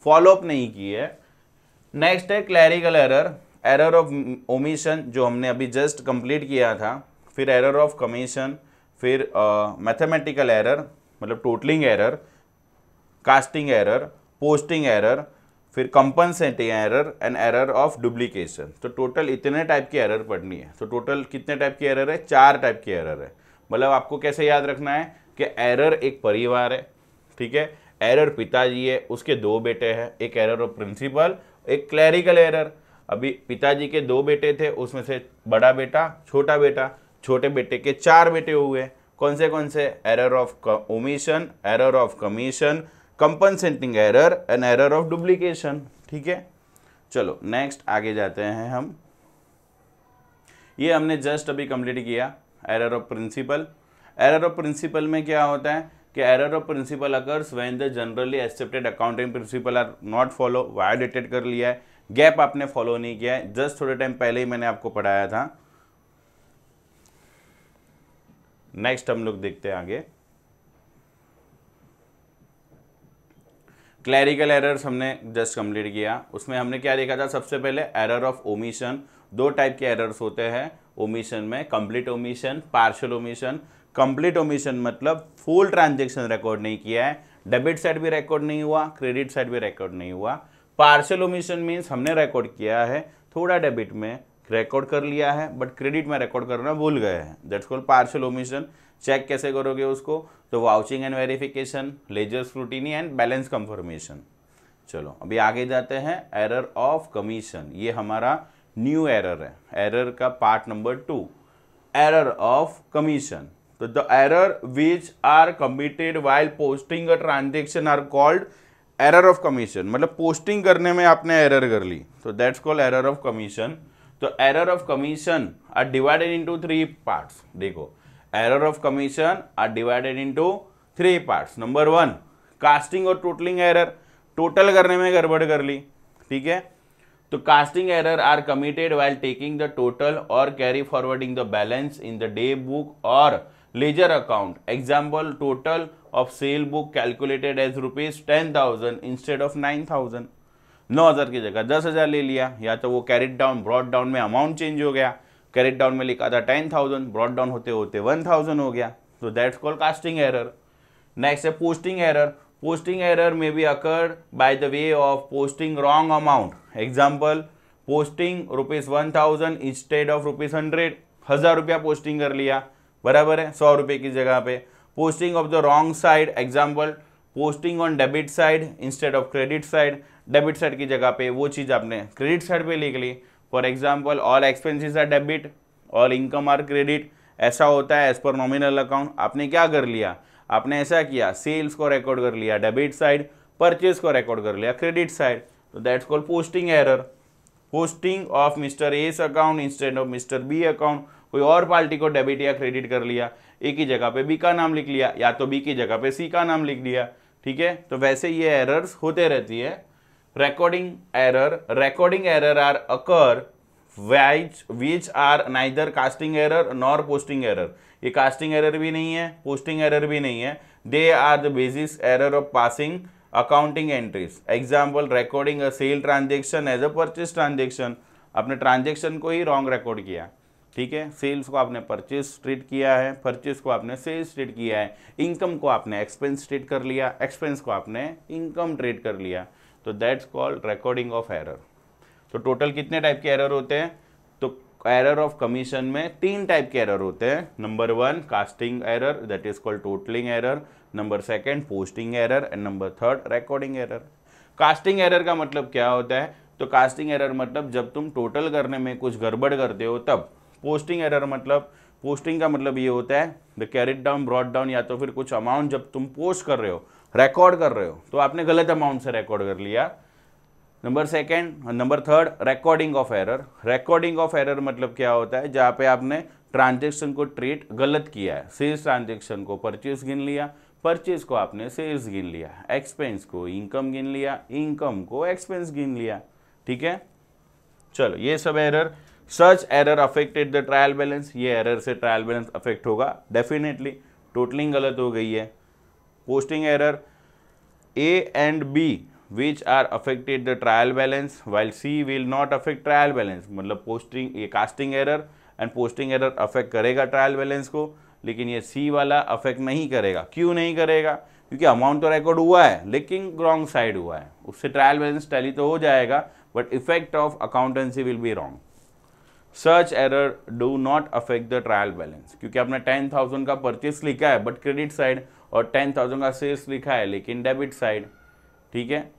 फॉलोअप नहीं की है नेक्स्ट है clerical error error of omission जो हमने अभी जस्ट कंप्लीट किया था फिर एरर ऑफ कमीशन फिर मैथमेटिकल एरर मतलब totalling error casting error posting error फिर compensating error and error of duplication तो टोटल इतने टाइप की एरर पढ़नी है तो टोटल कितने टाइप की एरर है चार टाइप की एरर है मतलब आपको कैसे याद रखना है कि एरर एक परिवार है ठीक है एरर पिताजी है उसके दो बेटे हैं एक एरर ऑफ प्रिंसिपल एक क्लैरिकल एरर अभी पिताजी के दो बेटे थे उसमें से बड़ा बेटा छोटा बेटा छोटे बेटे के चार बेटे हुए कौन से कौन से error of omission error of commission compensating error and error of duplication ठीक है चलो नेक्स्ट आगे जाते हैं हम ये हमने जस्ट अभी कंप्लीट किया error of principle error of principle में क्या होता है कि error of principle occurs when the generally accepted accounting principle are not follow violated कर लिया है गैप आपने फॉलो नहीं किया है जस्ट थोड़े टाइम पहले ही मैंने आपको पढ़ाया था नेक्स्ट हम लोग देखते हैं आगे क्लैरिकल एरर्स हमने जस्ट कंप्लीट किया उसमें हमने क्या देखा था सबसे पहले एरर ऑफ ओमिशन दो टाइप के एरर्स होते हैं ओमिशन में complete omission partial omission complete omission मतलब फुल ट्रांजेक्शन रिकॉर्ड नहीं किया है डेबिट साइड भी रिकॉर्ड नहीं हुआ क्रेडिट साइड भी रिकॉर्ड नहीं हुआ पार्शल ओमिशन मीन्स हमने रिकॉर्ड किया है थोड़ा डेबिट में रिकॉर्ड कर लिया है बट क्रेडिट में रिकॉर्ड करना भूल गए हैं that's called partial omission check कैसे करोगे उसको तो vouching and verification ledger scrutiny and balance confirmation चलो अभी आगे जाते हैं एरर ऑफ कमीशन ये हमारा न्यू एरर है एरर का part number two error of commission तो the error which are committed while posting a transaction are called error of commission मतलब पोस्टिंग करने में आपने एरर कर ली तो that's called error of commission तो error of commission are divided into three parts देखो of commission are are into three part number one casting और टोटलिंग एरर टोटल करने में गड़बड़ कर ली ठीक है तो casting error are committed while taking the total और carry forwarding the balance in the day book और ledger account example total of sale book calculated as rupees ten thousand instead of nine thousand नौ हज़ार की जगह दस हज़ार ले लिया या तो वो कैरिड डाउन ब्रॉड डाउन में अमाउंट चेंज हो गया कैरेट डाउन में लिखा था टेन थाउजेंड ब्रॉड डाउन होते होते वन थाउजेंड हो गया तो that's call casting error next है पोस्टिंग एरर पोस्टिंग एरर में may be by the way of posting wrong amount example posting rupees one thousand instead of rupees hundred हजार रुपया posting कर लिया बराबर है सौ रुपये की जगह पे posting of the wrong side example posting on debit side instead of credit side debit side की जगह पे वो चीज़ आपने क्रेडिट साइड पे लिख ली for example all expenses are debit all income are credit ऐसा होता है एज पर नॉमिनल अकाउंट आपने क्या कर लिया आपने ऐसा किया सेल्स को रिकॉर्ड कर लिया डेबिट साइड परचेज को रिकॉर्ड कर लिया क्रेडिट साइड तो that's call posting error posting of mister S account instead of mister B account कोई और पार्टी को डेबिट या क्रेडिट कर लिया एक ही जगह पे बी का नाम लिख लिया या तो बी की जगह पे सी का नाम लिख दिया ठीक है तो वैसे ये एरर्स होते रहती है recording error recording error are occur which which are neither casting error nor posting error ये casting error भी नहीं है posting error भी नहीं है they are the basis error of passing accounting entries example recording a sale transaction as a purchase transaction आपने transaction को ही wrong record किया ठीक है सेल्स को आपने परचेज ट्रीट किया है परचेज को आपने सेल्स ट्रीट किया है इनकम को आपने एक्सपेंस ट्रीट कर लिया एक्सपेंस को आपने इनकम ट्रीट कर लिया तो that's called recording of error तो टोटल कितने टाइप के एरर होते हैं तो एरर ऑफ कमीशन में तीन टाइप के एरर होते हैं number one casting error that is called totalling error number second posting error and number third recording error casting error का मतलब क्या होता है तो कास्टिंग एरर मतलब जब तुम टोटल करने में कुछ गड़बड़ करते हो तब पोस्टिंग एरर मतलब पोस्टिंग का मतलब ये होता है the carried down brought down या तो फिर कुछ अमाउंट जब तुम पोस्ट कर रहे हो रिकॉर्ड कर रहे हो तो आपने गलत अमाउंट से रिकॉर्ड कर लिया number second number third recording of error recording of error मतलब क्या होता है जहाँ पे आपने ट्रांजेक्शन को ट्रीट गलत किया है सेल्स ट्रांजेक्शन को परचेज गिन लिया परचेज को आपने सेल्स गिन लिया एक्सपेंस को इनकम गिन लिया इनकम को एक्सपेंस गिन लिया ठीक है चलो ये सब error such error affected the trial balance ये एरर से ट्रायल बैलेंस अफेक्ट होगा डेफिनेटली टोटलिंग गलत हो गई है posting error A and B which are affected the trial balance while C will not affect trial balance मतलब posting ये casting error and posting error affect करेगा trial balance को लेकिन ये सी वाला अफेक्ट नहीं करेगा क्यों नहीं करेगा क्योंकि अमाउंट तो रिकॉर्ड हुआ है लेकिन रॉन्ग साइड हुआ है उससे ट्रायल बैलेंस टैली तो हो जाएगा but effect of accountancy will be wrong सर्च error do not affect the trial balance क्योंकि आपने टेन थाउजेंड का परचेस लिखा है बट क्रेडिट साइड और टेन थाउजेंड का सेल्स लिखा है लेकिन डेबिट साइड ठीक है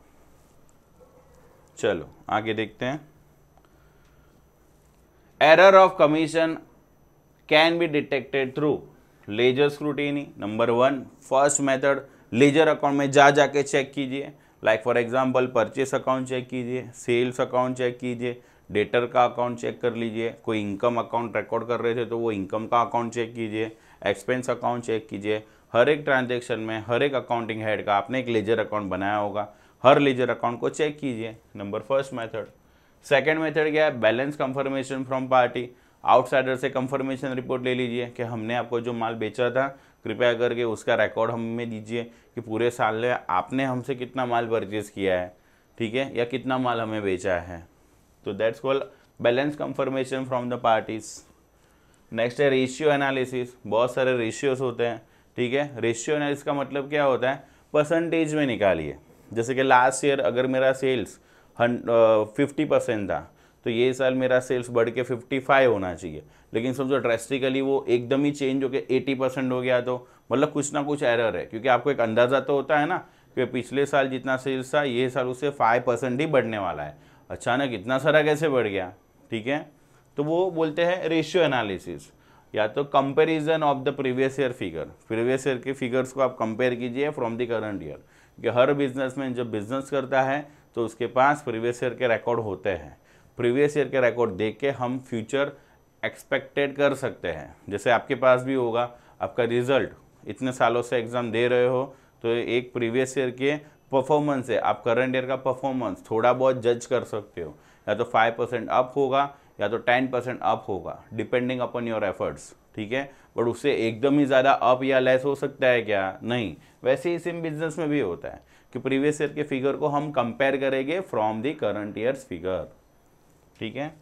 चलो आगे देखते हैं error of commission can be detected through ledger scrutiny number one first method ledger account में जा जाके चेक कीजिए like for example purchase account check कीजिए सेल्स अकाउंट चेक कीजिए डेटर का अकाउंट चेक कर लीजिए कोई इनकम अकाउंट रिकॉर्ड कर रहे थे तो वो इनकम का अकाउंट चेक कीजिए एक्सपेंस अकाउंट चेक कीजिए हर एक ट्रांजेक्शन में हर एक अकाउंटिंग हेड का आपने एक लेजर अकाउंट बनाया होगा हर लेजर अकाउंट को चेक कीजिए number first method second method क्या है balance confirmation from party outsider से कंफर्मेशन रिपोर्ट ले लीजिए कि हमने आपको जो माल बेचा था कृपया करके उसका रिकॉर्ड हमें दीजिए कि पूरे साल में आपने हमसे कितना माल परचेज़ किया है ठीक है या कितना माल हमें बेचा है तो that's call balance confirmation from the parties next है रेशियो एनालिसिस बहुत सारे रेशियोज होते हैं ठीक है रेशियो एनालिसिस का मतलब क्या होता है परसेंटेज में निकालिए जैसे कि लास्ट ईयर अगर मेरा सेल्स फिफ्टी परसेंट था तो ये साल मेरा सेल्स बढ़ के फिफ्टी फाइव होना चाहिए लेकिन समझो ड्रेस्टिकली वो एकदम ही चेंज हो गया एटी परसेंट हो गया तो मतलब कुछ ना कुछ एरर है क्योंकि आपको एक अंदाज़ा तो होता है ना कि पिछले साल जितना सेल्स था ये साल उससे फाइव परसेंट ही बढ़ने वाला है अचानक इतना सारा कैसे बढ़ गया ठीक है तो वो बोलते हैं रेशियो एनालिसिस या तो comparison of the previous year figure previous year के फिगर्स को आप कंपेयर कीजिए फ्रॉम द करंट ईयर कि हर बिजनेसमैन जब बिजनेस करता है तो उसके पास प्रीवियस ईयर के रिकॉर्ड होते हैं प्रीवियस ईयर के रिकॉर्ड देख के हम फ्यूचर एक्सपेक्टेड कर सकते हैं जैसे आपके पास भी होगा आपका रिजल्ट इतने सालों से एग्ज़ाम दे रहे हो तो एक प्रीवियस ईयर के परफॉर्मेंस है आप करंट ईयर का परफॉर्मेंस थोड़ा बहुत जज कर सकते हो या तो फाइव परसेंट अप होगा या तो टेन परसेंट अप होगा डिपेंडिंग अपॉन योर एफर्ट्स ठीक है बट उससे एकदम ही ज़्यादा अप या लेस हो सकता है क्या नहीं वैसे ही सेम बिजनेस में भी होता है कि प्रीवियस ईयर के फिगर को हम कंपेयर करेंगे from the current year's figure ठीक है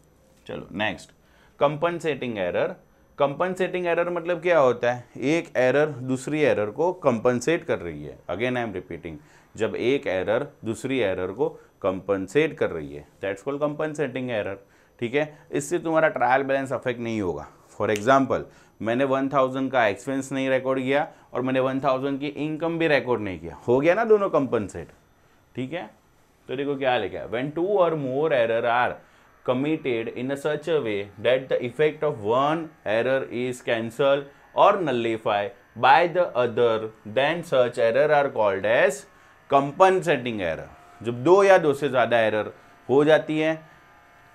चलो next compensating error compensating error मतलब क्या होता है एक एरर दूसरी एरर को कंपनसेट कर रही है अगेन आई एम रिपीटिंग जब एक एरर दूसरी एरर को कंपनसेट कर रही है दैट्स कॉल्ड कंपनसेटिंग एरर ठीक है इससे तुम्हारा ट्रायल बैलेंस अफेक्ट नहीं होगा फॉर एग्जाम्पल मैंने वन थाउजेंड का एक्सपेंस नहीं रिकॉर्ड किया और मैंने वन थाउजेंड की इनकम भी रिकॉर्ड नहीं किया हो गया ना दोनों कंपनसेट ठीक है तो देखो क्या लिखा है when two or more error are committed in such a way way the effect of one one is cancel or or nullified by the other then such error are called as compensating जब दो या दो से ज़्यादा error हो जाती है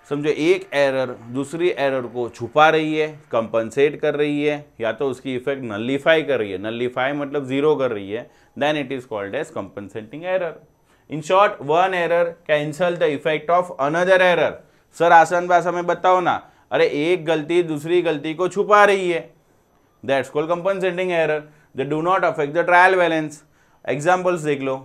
समझो एक एरर दूसरी एरर को छुपा रही है कंपनसेट कर रही है या तो उसकी इफेक्ट नलीफाई कर रही है नलीफाई मतलब ज़ीरो कर रही है then it is called as compensating error in short one error cancel the effect of another error sir आसान भाषा में बताओ ना अरे एक गलती दूसरी गलती को छुपा रही है that's called compensating error the do not affect the trial balance examples देख लो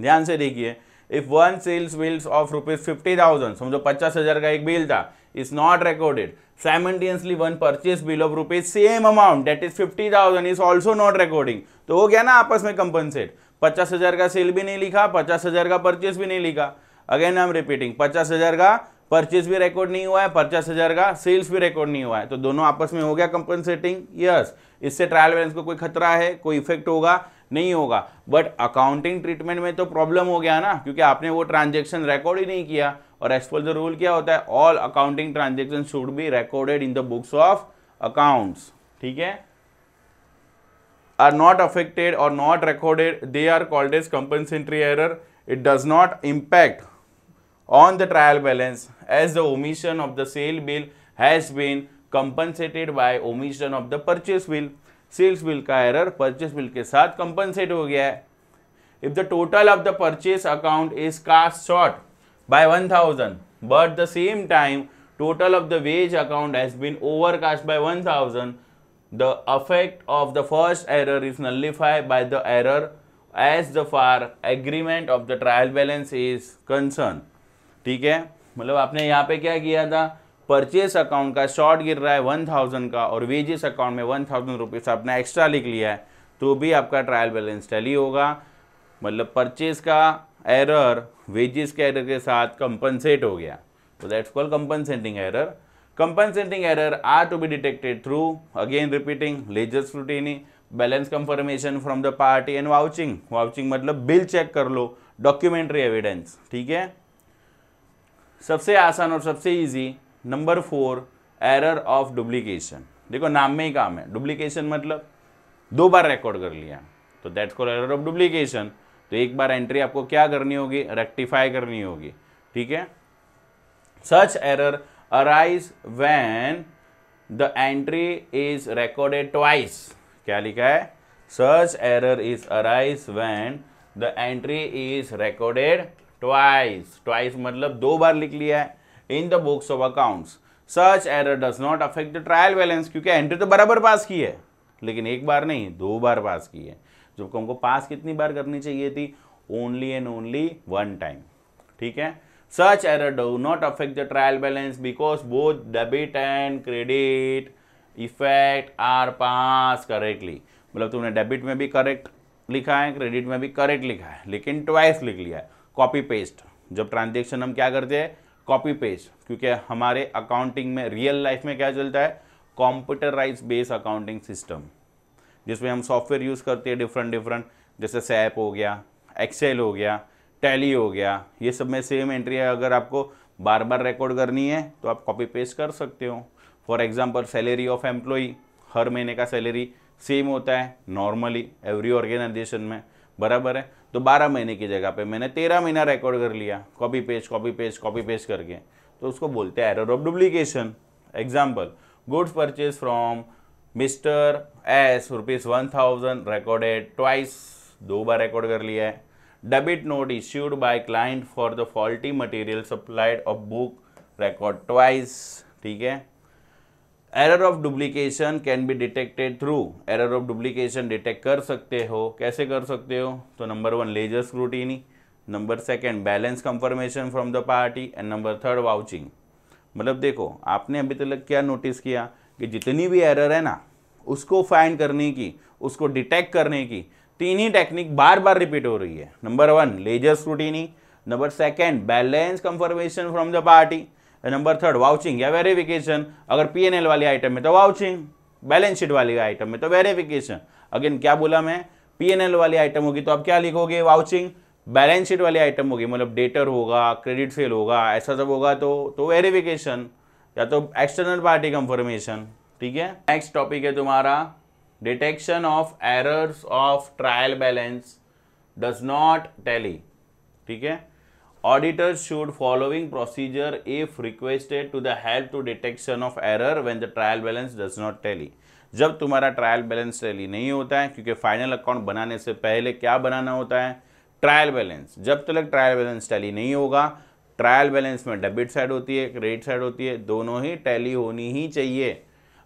ध्यान से देखिए if one sales bills of rupees fifty thousand समझो पचास हजार का एक बिल था is not recorded simultaneously one purchase bill of rupees same amount that is fifty thousand is also not recording तो हो गया ना आपस में कंपनसेट पचास हजार का सेल भी नहीं लिखा पचास हजार का परचेज भी नहीं लिखा अगेन आई एम रिपीटिंग पचास हजार का परचेज भी रिकॉर्ड नहीं हुआ है पचास हजार का सेल्स भी रिकॉर्ड नहीं हुआ है तो दोनों आपस में हो गया कंपनसेटिंग यस yes. इससे ट्रायल बैलेंस को कोई खतरा है कोई इफेक्ट होगा नहीं होगा बट अकाउंटिंग ट्रीटमेंट में तो प्रॉब्लम हो गया ना क्योंकि आपने वो ट्रांजेक्शन रिकॉर्ड ही नहीं किया और एज पर द रूल क्या होता है all accounting transaction should be recorded in the books of accounts ठीक है are not affected or not recorded they are called as compensatory error it does not impact on the trial balance as the omission of the sale bill has been compensated by omission of the purchase bill sales bill का error purchase bill के साथ compensate हो गया है if the total of the purchase account is cast short by 1000 thousand but the same time total of the wage account has been over cast by 1000 thousand the affect of the first error is nullified by the error as the far agreement of the trial balance is concern ठीक है मतलब आपने यहाँ पे क्या किया था purchase account का शॉर्ट गिर रहा है वन थाउजेंड का और वेजेस अकाउंट में वन थाउजेंड रुपीज आपने एक्स्ट्रा लिख लिया है तो भी आपका ट्रायल बैलेंस टैली होगा मतलब परचेस का एरर वेजेस के एरर के साथ कंपनसेट हो गया तो that's call compensating error compensating error are to be detected through again repeating ledger scrutiny balance confirmation from the party and vouching vouching मतलब बिल चेक कर लो डॉक्यूमेंट्री एविडेंस ठीक है सबसे आसान और सबसे easy number four error of duplication देखो नाम में ही काम है डुप्लीकेशन मतलब दो बार रिकॉर्ड कर लिया तो that's call error of duplication तो एक बार एंट्री आपको क्या करनी होगी रेक्टिफाई करनी होगी ठीक है such error arise when the entry is recorded twice क्या लिखा है such error is arise when the entry is recorded twice twice मतलब दो बार लिख लिया है in the books of accounts such error does not affect the trial balance क्योंकि एंट्री तो बराबर पास की है लेकिन एक बार नहीं दो बार पास की है जबकि हमको पास कितनी बार करनी चाहिए थी only and only one time ठीक है such error do not affect the trial balance because both debit and credit effect are pass correctly मतलब तुमने डेबिट में भी करेक्ट लिखा है क्रेडिट में भी करेक्ट लिखा है लेकिन ट्वाइस लिख लिया है कॉपी पेस्ट जब ट्रांजेक्शन हम क्या करते हैं कॉपी पेस्ट क्योंकि हमारे अकाउंटिंग में रियल लाइफ में क्या चलता है कॉम्प्यूटराइज बेस अकाउंटिंग सिस्टम जिसमें हम सॉफ्टवेयर यूज़ करते हैं डिफरेंट डिफरेंट जैसे सैप हो गया एक्सेल हो गया टैली हो गया ये सब में सेम एंट्री है अगर आपको बार बार रिकॉर्ड करनी है तो आप कॉपी पेस्ट कर सकते हो for example salary of employee हर महीने का सैलरी सेम होता है नॉर्मली एवरी ऑर्गेनाइजेशन में बराबर है तो 12 महीने की जगह पे मैंने 13 महीना रिकॉर्ड कर लिया copy paste copy paste copy paste करके तो उसको बोलते हैं error of duplication example goods purchase from mister S rupees one thousand recorded twice दो बार रिकॉर्ड कर लिया है debit note issued by client for the faulty material supplied of book record twice ठीक है error of duplication can be detected through error of duplication detect कर सकते हो कैसे कर सकते हो तो number one ledger scrutiny number second balance confirmation from the party and number third vouching मतलब देखो आपने अभी तक क्या नोटिस किया कि जितनी भी एरर है ना उसको फाइंड करने की उसको डिटेक्ट करने की तीन ही टेक्निक बार बार रिपीट हो रही है number one ledger scrutiny number second balance confirmation from the party number third vouching या वेरिफिकेशन अगर पीएनएल वाली आइटम में तो वाउचिंग बैलेंस शीट वाली आइटम में तो वेरिफिकेशन अगेन क्या बोला मैं पीएनएल वाली आइटम होगी तो आप क्या लिखोगे वाउचिंग बैलेंस शीट वाली आइटम होगी मतलब डेटर होगा क्रेडिट फेल होगा ऐसा सब होगा तो तो वेरिफिकेशन या तो एक्सटर्नल पार्टी कंफर्मेशन ठीक है नेक्स्ट टॉपिक है तुम्हारा detection of errors of trial balance does not tally ठीक है auditors should following procedure if requested to the help to detection of error when the trial balance does not tally जब तुम्हारा trial balance tally नहीं होता है क्योंकि final account बनाने से पहले क्या बनाना होता है ट्रायल बैलेंस जब तक ट्रायल बैलेंस टैली नहीं होगा ट्रायल बैलेंस में डेबिट साइड होती है क्रेडिट साइड होती है दोनों ही टैली होनी ही चाहिए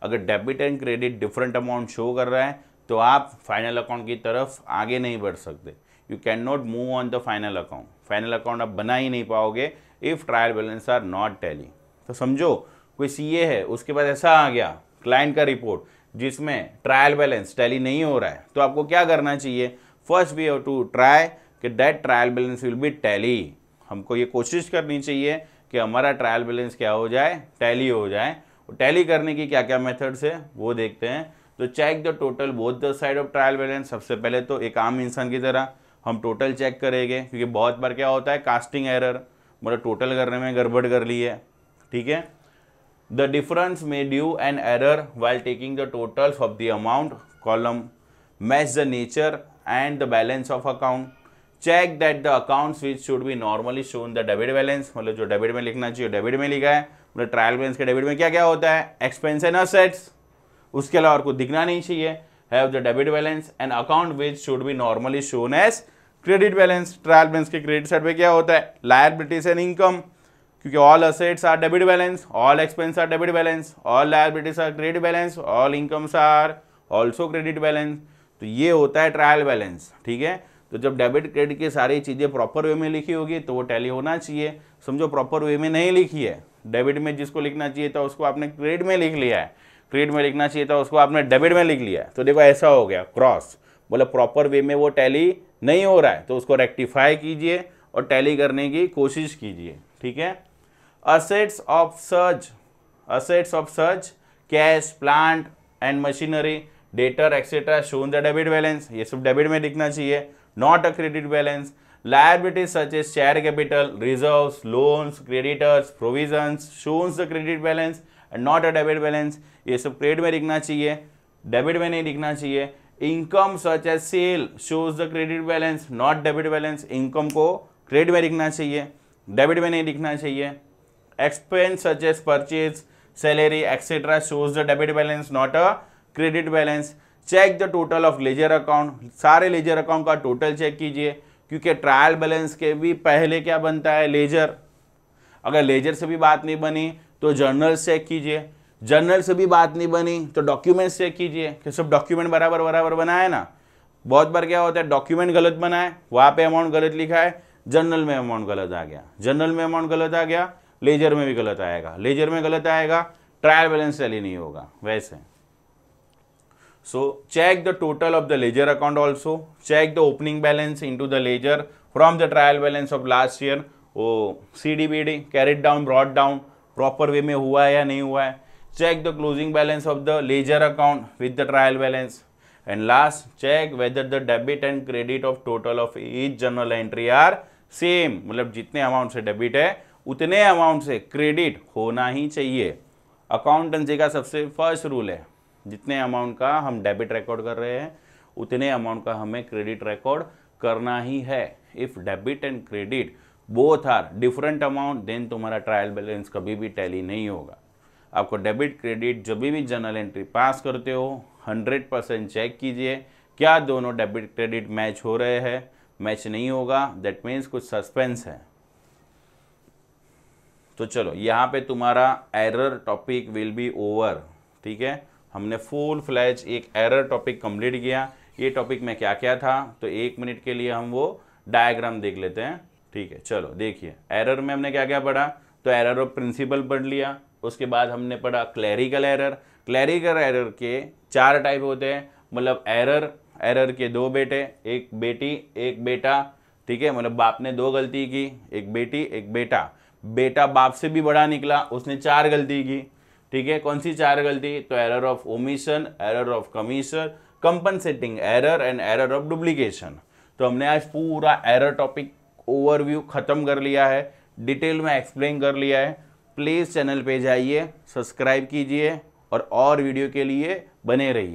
अगर debit and credit different amount show कर रहा है तो आप फाइनल अकाउंट की तरफ आगे नहीं बढ़ सकते you can not move on the final account final account आप बना ही नहीं पाओगे if trial balance are not tally तो समझो कोई सीए है उसके बाद ऐसा आ गया क्लाइंट का रिपोर्ट जिसमें ट्रायल बैलेंस टैली नहीं हो रहा है तो आपको क्या करना चाहिए first we have to try कि that trial balance will be tally हमको ये कोशिश करनी चाहिए कि हमारा ट्रायल बैलेंस क्या हो जाए टैली हो जाए टैली करने की क्या क्या मेथड्स है वो देखते हैं तो check the total both the side of trial balance सबसे पहले तो एक आम इंसान की तरह हम टोटल चेक करेंगे क्योंकि बहुत बार क्या होता है कास्टिंग एरर मतलब टोटल करने में गड़बड़ कर ली है ठीक है the difference may due an error while taking the total of the amount column match the nature and the balance of account check that the accounts which should be normally shown the debit balance मतलब जो debit में लिखना चाहिए debit में लिखा है मतलब trial balance के डेबिट में क्या क्या होता है एक्सपेंस एंड असेट्स उसके अलावा और कुछ दिखना नहीं चाहिए have the debit balance and account which should be normally shown as credit balance trial balance के क्रेडिट साइड पे क्या होता है लायबिलिटीज एंड इनकम क्योंकि all assets are debit balance all expense are debit balance all liabilities are credit balance all incomes are also credit balance तो ये होता है ट्रायल बैलेंस ठीक है तो जब डेबिट क्रेडिट की सारी चीज़ें प्रॉपर वे में लिखी होगी तो वो टैली होना चाहिए समझो प्रॉपर वे में नहीं लिखी है डेबिट में जिसको लिखना चाहिए था उसको आपने क्रेडिट में लिख लिया है क्रेडिट में लिखना चाहिए था उसको आपने डेबिट में लिख लिया तो देखो ऐसा हो गया क्रॉस बोले प्रॉपर वे में वो टैली नहीं हो रहा है तो उसको रेक्टिफाई कीजिए और टैली करने की कोशिश कीजिए ठीक है assets of search assets of search cash plant and machinery debtor etcetera shown the debit balance ये सब डेबिट में दिखना चाहिए not a credit balance liabilities such as share capital reserve loans creditors provisions shows the credit balance and not a debit balance ये सब credit में दिखना चाहिए डेबिट में नहीं दिखना चाहिए income such as sale shows the credit balance not debit balance income को क्रेडिट में लिखना चाहिए डेबिट में नहीं लिखना चाहिए expense such as purchase salary etcetera shows the debit balance not a credit balance check the total of ledger account सारे ledger account का टोटल चेक कीजिए क्योंकि ट्रायल बैलेंस के भी पहले क्या बनता है लेजर अगर लेजर से भी बात नहीं बनी तो जर्नल चेक कीजिए जर्नल से भी बात नहीं बनी तो डॉक्यूमेंट्स चेक कीजिए कि सब डॉक्यूमेंट बराबर बराबर बनाए ना बहुत बार क्या होता है डॉक्यूमेंट गलत बनाए वहाँ पे अमाउंट गलत लिखा है जर्नल में अमाउंट गलत आ गया जर्नल में अमाउंट गलत आ गया लेजर में भी गलत आएगा लेजर में गलत आएगा ट्रायल बैलेंस टैली नहीं होगा वैसे so check the total of the ledger account also check the opening balance in the ledger from the trial balance of last year वो C D B D carried down brought down proper way में हुआ है या नहीं हुआ है check the closing balance of the ledger account with the trial balance and last check whether the debit and credit of total of each journal entry are same मतलब जितने amount से डेबिट है उतने अमाउंट से credit होना ही चाहिए accountancy का सबसे फर्स्ट रूल है जितने अमाउंट का हम डेबिट रिकॉर्ड कर रहे हैं उतने अमाउंट का हमें क्रेडिट रिकॉर्ड करना ही है if debit and credit both are different amount then तुम्हारा ट्रायल बैलेंस कभी भी टैली नहीं होगा आपको डेबिट क्रेडिट जब भी जर्नल एंट्री पास करते हो 100 परसेंट चेक कीजिए क्या दोनों डेबिट क्रेडिट मैच हो रहे हैं मैच नहीं होगा दैट मीन्स कुछ सस्पेंस है तो चलो यहाँ पे तुम्हारा error topic will be over ठीक है हमने फुल फ्लैच एक एरर टॉपिक कंप्लीट किया ये टॉपिक में क्या क्या था तो एक मिनट के लिए हम वो डायग्राम देख लेते हैं ठीक है चलो देखिए एरर में हमने क्या क्या पढ़ा तो एरर ऑफ प्रिंसिपल पढ़ लिया उसके बाद हमने पढ़ा क्लैरिकल एरर क्लैरिकल एरर के चार टाइप होते हैं मतलब एरर एरर के दो बेटे एक बेटी एक बेटा ठीक है मतलब बाप ने दो गलती की एक बेटी एक बेटा बेटा बाप से भी बड़ा निकला उसने चार गलती की ठीक है कौन सी चार गलती तो error of omission error of commission compensating error and error of duplication तो हमने आज पूरा एरर टॉपिक ओवरव्यू खत्म कर लिया है डिटेल में एक्सप्लेन कर लिया है प्लीज़ चैनल पे जाइए सब्सक्राइब कीजिए और और वीडियो के लिए बने रहिए